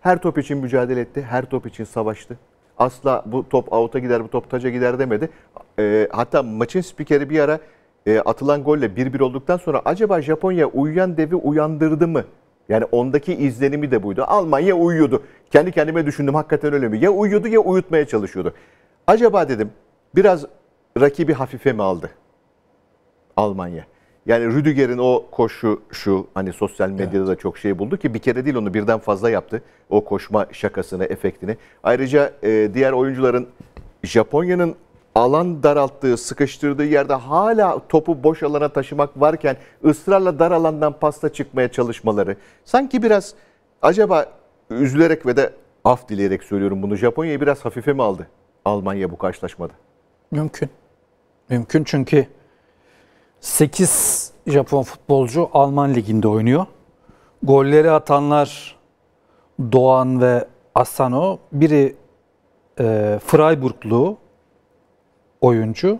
Her top için mücadele etti, her top için savaştı. Asla bu top out'a gider, bu top taca gider demedi. E, hatta maçın spikeri bir ara e, atılan golle 1-1 olduktan sonra acaba Japonya uyuyan devi uyandırdı mı? Yani ondaki izlenimi de buydu. Almanya uyuyordu. Kendi kendime düşündüm hakikaten öyle mi? Ya uyuyordu ya uyutmaya çalışıyordu. Acaba dedim biraz rakibi hafife mi aldı Almanya? Yani Rüdiger'in o koşu şu hani sosyal medyada evet. da çok şey buldu ki bir kere değil onu birden fazla yaptı. O koşma şakasını, efektini. Ayrıca e, diğer oyuncuların Japonya'nın alan daralttığı, sıkıştırdığı yerde hala topu boş alana taşımak varken ısrarla dar alandan pasta çıkmaya çalışmaları. Sanki biraz acaba üzülerek ve de af dileyerek söylüyorum bunu Japonya'yı biraz hafife mi aldı Almanya bu karşılaşmada? Mümkün. Mümkün çünkü 8 Japon futbolcu Alman liginde oynuyor. Golleri atanlar Doğan ve Asano. Biri e, Freiburglu oyuncu.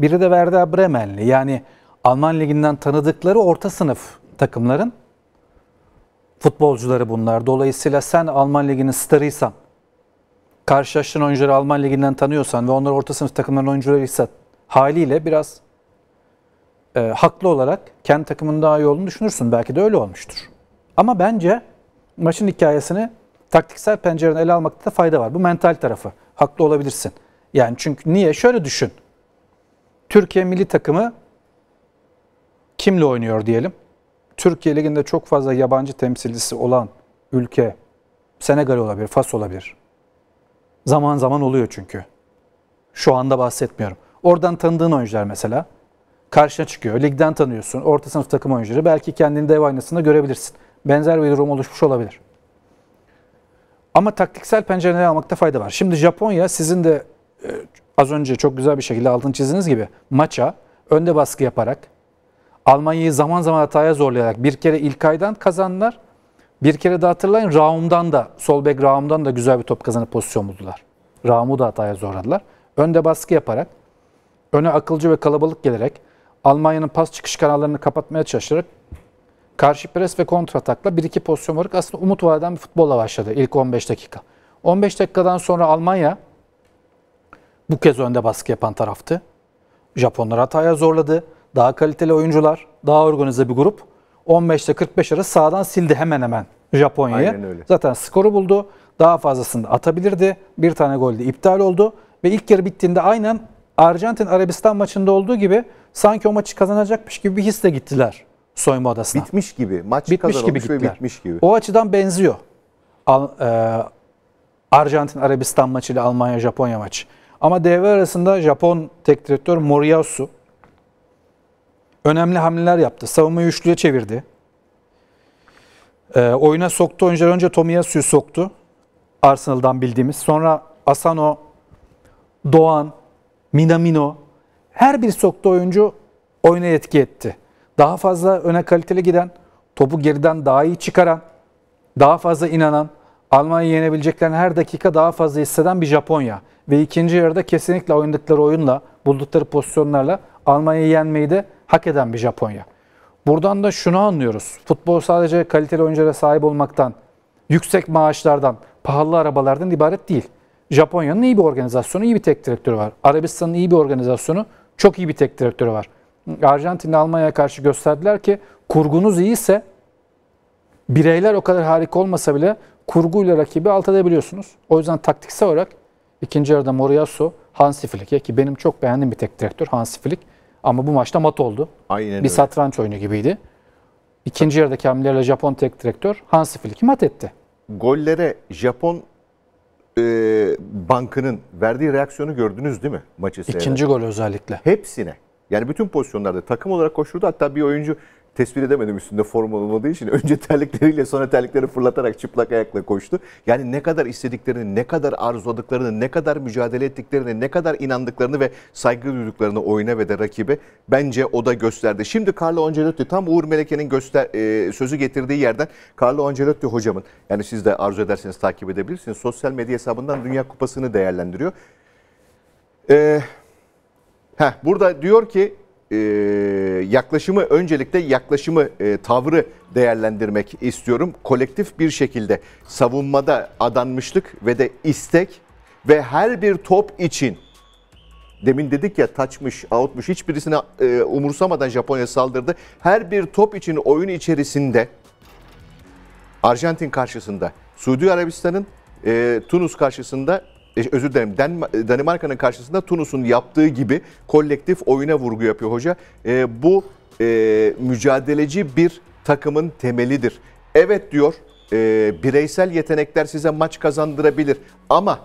Biri de Werder Bremenli. Yani Alman liginden tanıdıkları orta sınıf takımların futbolcuları bunlar. Dolayısıyla sen Alman liginin starıysan, karşılaştığın oyuncuları Alman liginden tanıyorsan ve onları orta sınıf takımların oyuncularıysa haliyle biraz e, haklı olarak kendi takımın daha iyi olduğunu düşünürsün. Belki de öyle olmuştur. Ama bence maçın hikayesini taktiksel pencereden ele almakta da fayda var. Bu mental tarafı. Haklı olabilirsin. Yani çünkü niye? Şöyle düşün. Türkiye milli takımı kimle oynuyor diyelim. Türkiye liginde çok fazla yabancı temsilcisi olan ülke Senegal olabilir, Fas olabilir. Zaman zaman oluyor çünkü. Şu anda bahsetmiyorum. Oradan tanıdığın oyuncular mesela karşına çıkıyor. Ligden tanıyorsun. Orta sınıf takım oyuncuları. Belki kendini dev aynasında görebilirsin. Benzer bir durum oluşmuş olabilir. Ama taktiksel pencereden almakta fayda var. Şimdi Japonya sizin de e, az önce çok güzel bir şekilde altını çizdiğiniz gibi maça önde baskı yaparak Almanya'yı zaman zaman hataya zorlayarak bir kere ilk İlkay'dan kazandılar. Bir kere de hatırlayın Raum'dan da sol bek Raum'dan da güzel bir top kazanıp pozisyon buldular. Raum'u da hataya zorladılar. Önde baskı yaparak öne akılcı ve kalabalık gelerek Almanya'nın pas çıkış kanallarını kapatmaya çalışarak karşı pres ve kontratakla bir iki pozisyon olarak aslında umut vadeden bir futbolla başladı ilk 15 dakika. 15 dakikadan sonra Almanya bu kez önde baskı yapan taraftı. Japonlar hataya zorladı. Daha kaliteli oyuncular, daha organize bir grup. 15 ile 45 arası sağdan sildi hemen hemen Japonya'yı. Zaten skoru buldu. Daha fazlasını atabilirdi. Bir tane gol iptal oldu. Ve ilk yarı bittiğinde aynen Arjantin-Arabistan maçında olduğu gibi sanki o maçı kazanacakmış gibi bir hisle gittiler soyunma odasına. Bitmiş gibi. Maç bitmiş gibi gittiler. ve bitmiş gibi. O açıdan benziyor. Al, e, Arjantin-Arabistan maçı ile Almanya-Japonya maçı. Ama devre arasında Japon tek direktör Moriyasu önemli hamleler yaptı. Savunmayı üçlüye çevirdi. E, oyuna soktu. Önce önce Tomiyasu'yu soktu. Arsenal'dan bildiğimiz. Sonra Asano, Doğan, Minamino her bir sokta oyuncu oyuna etki etti. Daha fazla öne kaliteli giden, topu geriden daha iyi çıkaran, daha fazla inanan, Almanya'yı yenebileceklerini her dakika daha fazla hisseden bir Japonya. Ve ikinci yarıda kesinlikle oynadıkları oyunla, buldukları pozisyonlarla Almanya'yı yenmeyi de hak eden bir Japonya. Buradan da şunu anlıyoruz. Futbol sadece kaliteli oyunculara sahip olmaktan, yüksek maaşlardan, pahalı arabalardan ibaret değil. Japonya'nın iyi bir organizasyonu, iyi bir tek direktörü var. Arabistan'ın iyi bir organizasyonu, çok iyi bir tek direktörü var. Arjantin'le Almanya'ya karşı gösterdiler ki kurgunuz iyiyse bireyler o kadar harika olmasa bile kurguyla rakibi alt edebiliyorsunuz. O yüzden taktiksel olarak ikinci yarıda Moriyasu, Hansi Flick'e ki benim çok beğendiğim bir tek direktör Hansi Flick ama bu maçta mat oldu. Aynen bir öyle. satranç oyunu gibiydi. İkinci yarıdaki hamlelerle Japon tek direktör Hansi Flick'i mat etti. Gollere Japon e, Bankı'nın verdiği reaksiyonu gördünüz değil mi maçı seyrederken? İkinci gol özellikle. Hepsine. Yani bütün pozisyonlarda takım olarak koşturdu. Hatta bir oyuncu tespit edemedim üstünde form olmadığı için. Önce terlikleriyle sonra terlikleri fırlatarak çıplak ayakla koştu. Yani ne kadar istediklerini, ne kadar arzuladıklarını, ne kadar mücadele ettiklerini, ne kadar inandıklarını ve saygı duyduklarını oyuna ve de rakibe bence o da gösterdi. Şimdi Carlo Ancelotti tam Uğur Meleke'nin göster e, sözü getirdiği yerden Carlo Ancelotti hocamın yani siz de arzu ederseniz takip edebilirsiniz. Sosyal medya hesabından Dünya Kupası'nı değerlendiriyor. Eee Heh, burada diyor ki e, yaklaşımı öncelikle yaklaşımı e, tavrı değerlendirmek istiyorum. Kolektif bir şekilde savunmada adanmışlık ve de istek ve her bir top için demin dedik ya taçmış, outmuş hiçbirisine e, umursamadan Japonya saldırdı. Her bir top için oyun içerisinde Arjantin karşısında, Suudi Arabistan'ın e, Tunus karşısında e, özür dilerim Danimarka'nın karşısında Tunus'un yaptığı gibi kolektif oyuna vurgu yapıyor hoca. E, bu e, mücadeleci bir takımın temelidir. Evet diyor e, bireysel yetenekler size maç kazandırabilir ama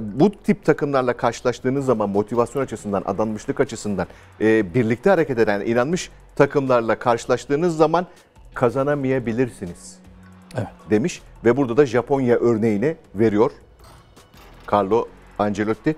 bu tip takımlarla karşılaştığınız zaman motivasyon açısından, adanmışlık açısından e, birlikte hareket eden inanmış takımlarla karşılaştığınız zaman kazanamayabilirsiniz evet. demiş ve burada da Japonya örneğini veriyor Carlo Ancelotti.